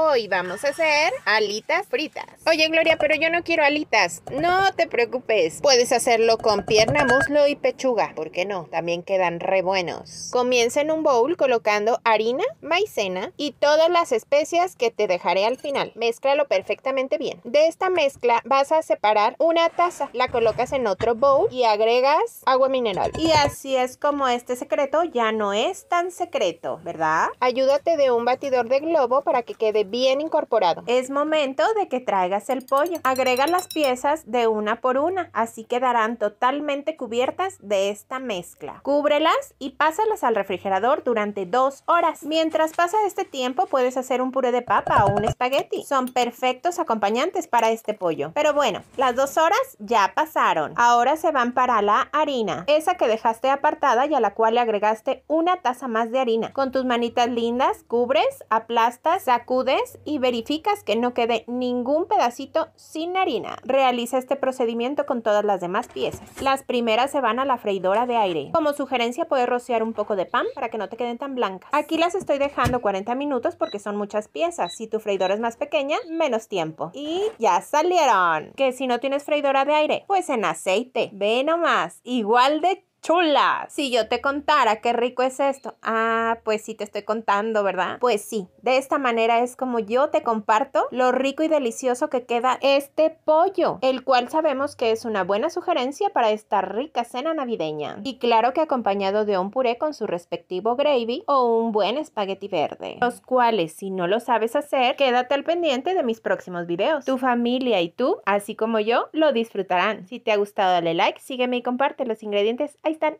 Hoy vamos a hacer alitas fritas. Oye Gloria, pero yo no quiero alitas. No te preocupes. Puedes hacerlo con pierna, muslo y pechuga. ¿Por qué no? También quedan re buenos. Comienza en un bowl colocando harina, maicena y todas las especias que te dejaré al final. Mézclalo perfectamente bien. De esta mezcla vas a separar una taza. La colocas en otro bowl y agregas agua mineral. Y así es como este secreto ya no es tan secreto, ¿verdad? Ayúdate de un batidor de globo para que quede bien incorporado. Es momento de que traigas el pollo. Agrega las piezas de una por una, así quedarán totalmente cubiertas de esta mezcla. Cúbrelas y pásalas al refrigerador durante dos horas. Mientras pasa este tiempo puedes hacer un puré de papa o un espagueti. Son perfectos acompañantes para este pollo. Pero bueno, las dos horas ya pasaron. Ahora se van para la harina, esa que dejaste apartada y a la cual le agregaste una taza más de harina. Con tus manitas lindas cubres, aplastas, sacudes y verificas que no quede ningún pedacito sin harina. Realiza este procedimiento con todas las demás piezas. Las primeras se van a la freidora de aire. Como sugerencia puedes rociar un poco de pan para que no te queden tan blancas. Aquí las estoy dejando 40 minutos porque son muchas piezas. Si tu freidora es más pequeña, menos tiempo. Y ya salieron. Que si no tienes freidora de aire, pues en aceite. Ve nomás. Igual de Chula, si yo te contara qué rico es esto. Ah, pues sí te estoy contando, ¿verdad? Pues sí, de esta manera es como yo te comparto lo rico y delicioso que queda este pollo, el cual sabemos que es una buena sugerencia para esta rica cena navideña. Y claro que acompañado de un puré con su respectivo gravy o un buen espagueti verde, los cuales si no lo sabes hacer, quédate al pendiente de mis próximos videos. Tu familia y tú, así como yo, lo disfrutarán. Si te ha gustado dale like, sígueme y comparte los ingredientes Ahí están